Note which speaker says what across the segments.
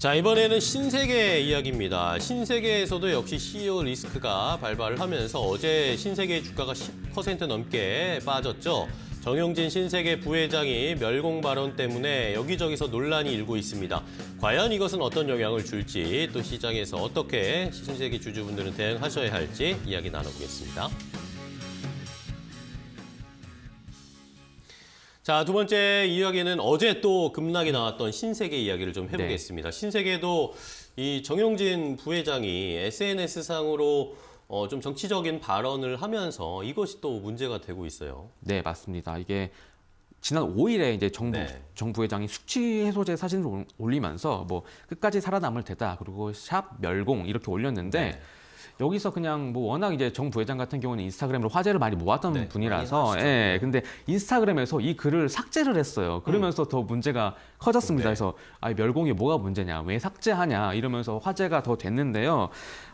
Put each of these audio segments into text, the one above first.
Speaker 1: 자 이번에는 신세계 이야기입니다. 신세계에서도 역시 CEO 리스크가 발발을 하면서 어제 신세계 주가가 10% 넘게 빠졌죠. 정용진 신세계 부회장이 멸공 발언 때문에 여기저기서 논란이 일고 있습니다. 과연 이것은 어떤 영향을 줄지 또 시장에서 어떻게 신세계 주주분들은 대응하셔야 할지 이야기 나눠보겠습니다. 자, 두 번째 이야기는 어제 또 급락이 나왔던 신세계 이야기를 좀 해보겠습니다. 네. 신세계도 이 정용진 부회장이 SNS상으로 어, 좀 정치적인 발언을 하면서 이것이 또 문제가 되고 있어요.
Speaker 2: 네, 맞습니다. 이게 지난 5일에 이제 정부 네. 정부회장이 숙취 해소제 사진을 올리면서 뭐 끝까지 살아남을 테다 그리고 샵 멸공 이렇게 올렸는데 네. 여기서 그냥 뭐 워낙 이제 정 부회장 같은 경우는 인스타그램으로 화제를 많이 모았던 네, 분이라서 많이 예 근데 인스타그램에서 이 글을 삭제를 했어요 그러면서 음. 더 문제가 커졌습니다 네. 그래서 아 멸공이 뭐가 문제냐 왜 삭제하냐 이러면서 화제가 더 됐는데요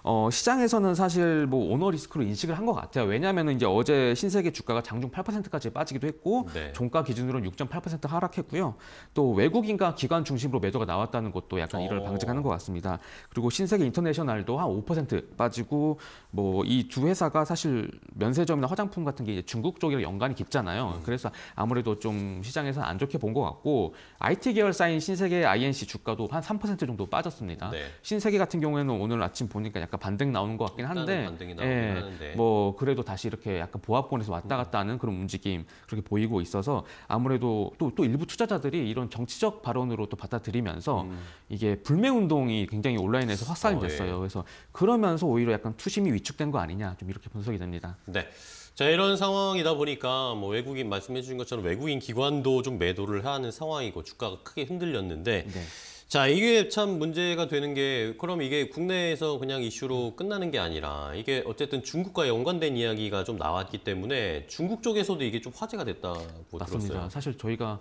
Speaker 2: 어, 시장에서는 사실 뭐 오너리스크로 인식을 한 것 같아요. 왜냐하면 이제 어제 신세계 주가가 장중 8%까지 빠지기도 했고 네. 종가 기준으로는 6.8% 하락했고요. 또 외국인과 기관 중심으로 매도가 나왔다는 것도 약간 이를 어. 방증하는 것 같습니다. 그리고 신세계 인터내셔널도 한 5% 빠지고 뭐 이 두 회사가 사실 면세점이나 화장품 같은 게 중국 쪽이랑 연관이 깊잖아요. 음. 그래서 아무래도 좀 시장에서 안 좋게 본 것 같고 IT 계열사인 신세계 INC 주가도 한 3% 정도 빠졌습니다. 네. 신세계 같은 경우에는 오늘 아침 보니까 약간 반등 나오는 것 같긴 한데, 예, 뭐 그래도 다시 이렇게 약간 보합권에서 왔다 음. 갔다 하는 그런 움직임 그렇게 보이고 있어서 아무래도 또, 또 일부 투자자들이 이런 정치적 발언으로 또 받아들이면서 음. 이게 불매 운동이 굉장히 온라인에서 확산이 됐어요. 어, 예. 그래서 그러면서 오히려 약간 투심이 위축된 거 아니냐 좀 이렇게 분석이 됩니다.
Speaker 1: 네. 자, 이런 상황이다 보니까 뭐 외국인 말씀해 주신 것처럼 외국인 기관도 좀 매도를 하는 상황이고 주가가 크게 흔들렸는데 네. 자, 이게 참 문제가 되는 게 그럼 이게 국내에서 그냥 이슈로 끝나는 게 아니라 이게 어쨌든 중국과 연관된 이야기가 좀 나왔기 때문에 중국 쪽에서도 이게 좀 화제가 됐다고 맞습니다. 들었어요.
Speaker 2: 사실 저희가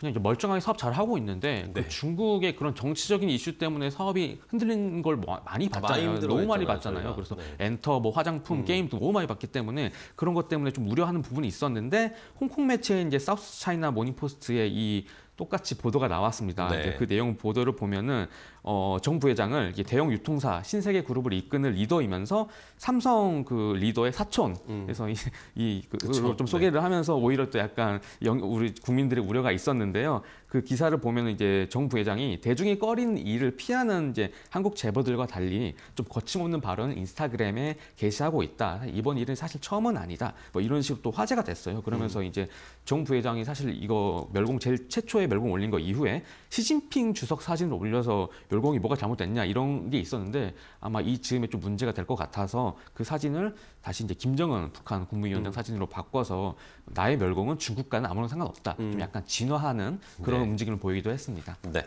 Speaker 2: 그냥 이제 멀쩡하게 사업 잘 하고 있는데 그 네. 그 중국의 그런 정치적인 이슈 때문에 사업이 흔들린걸 뭐 많이 봤잖아요. 많이 너무 많이 봤잖아요. 저희가. 그래서 네. 엔터, 뭐 화장품, 음. 게임도 너무 많이 봤기 때문에 그런 것 때문에 좀 우려하는 부분이 있었는데 홍콩 매체인 이제 사우스 차이나 모닝포스트의 이 똑같이 보도가 나왔습니다. 네. 그 내용 보도를 보면은 어, 정 부회장을 대형 유통사 신세계 그룹을 이끄는 리더이면서 삼성 그 리더의 사촌. 음. 그래서 이, 이 그, 그좀 소개를 네. 하면서 오히려 또 약간 영, 우리 국민들의 우려가 있었는데요. 그 기사를 보면 이제 정 부회장이 대중이 꺼린 일을 피하는 이제 한국 재벌들과 달리 좀 거침없는 발언을 인스타그램에 게시하고 있다. 이번 일은 사실 처음은 아니다. 뭐 이런 식으로 또 화제가 됐어요. 그러면서 음. 이제 정 부회장이 사실 이거 멸공 제일 최초의 멸공 올린 거 이후에 시진핑 주석 사진을 올려서 멸공이 뭐가 잘못됐냐 이런 게 있었는데 아마 이 즈음에 좀 문제가 될 것 같아서 그 사진을 다시 이제 김정은 북한 국무위원장 음. 사진으로 바꿔서 나의 멸공은 중국과는 아무런 상관없다. 음. 좀 약간 진화하는 그런 네. 움직임을 보이기도 했습니다. 네.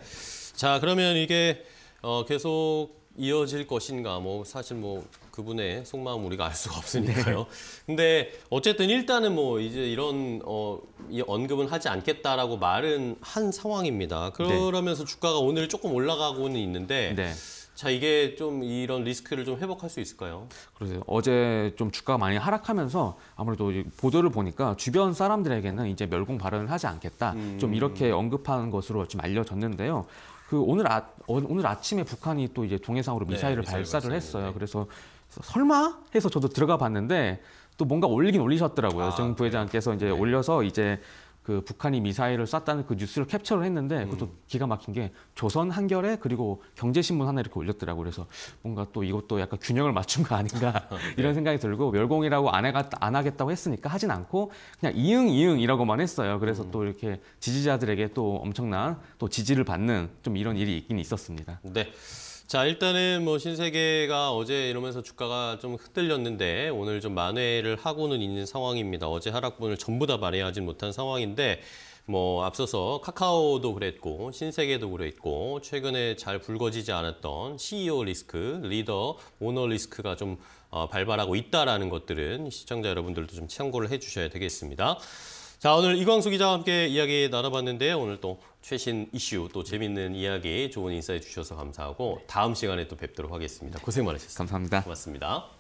Speaker 1: 자 그러면 이게 어, 계속 이어질 것인가 뭐 사실 뭐 그분의 속마음 우리가 알 수가 없으니까요. 네. 근데 어쨌든 일단은 뭐 이제 이런 어, 이 언급은 하지 않겠다라고 말은 한 상황입니다. 네. 그러면서 네. 주가가 오늘 조금 올라가고는 있는데 네. 자 이게 좀 이런 리스크를 좀 회복할 수 있을까요?
Speaker 2: 그러세요. 어제 좀 주가가 많이 하락하면서 아무래도 보도를 보니까 주변 사람들에게는 이제 멸공 발언을 하지 않겠다 음... 좀 이렇게 언급한 것으로 좀 알려졌는데요. 그 오늘 아 어, 오늘 아침에 북한이 또 이제 동해상으로 네, 미사일을 네, 발사를 미사일 했어요. 네. 그래서 설마 해서 저도 들어가 봤는데 또 뭔가 올리긴 올리셨더라고요. 아, 정 부회장께서 네. 이제 네. 올려서 이제 그 북한이 미사일을 쐈다는 그 뉴스를 캡처를 했는데 음. 그것도 음. 기가 막힌 게 조선 한겨레 그리고 경제신문 하나 이렇게 올렸더라고 그래서 뭔가 또 이것도 약간 균형을 맞춘 거 아닌가 어, 네. 이런 생각이 들고 멸공이라고 안, 해가, 안 하겠다고 했으니까 하진 않고 그냥 이응 이응이라고만 했어요 그래서 음. 또 이렇게 지지자들에게 또 엄청난 또 지지를 받는 좀 이런 일이 있긴 있었습니다.
Speaker 1: 네. 자, 일단은 뭐 신세계가 어제 이러면서 주가가 좀 흔들렸는데 오늘 좀 만회를 하고는 있는 상황입니다. 어제 하락분을 전부 다만회하지 못한 상황인데 뭐 앞서서 카카오도 그랬고 신세계도 그랬고 최근에 잘 불거지지 않았던 CEO 리스크, 리더, 오너 리스크가 좀 어, 발발하고 있다라는 것들은 시청자 여러분들도 좀 참고를 해주셔야 되겠습니다. 자 오늘 이광수 기자와 함께 이야기 나눠봤는데요. 오늘 또 최신 이슈 또 재밌는 이야기 좋은 인사해 주셔서 감사하고 다음 시간에 또 뵙도록 하겠습니다. 고생 많으셨습니다. 감사합니다. 고맙습니다.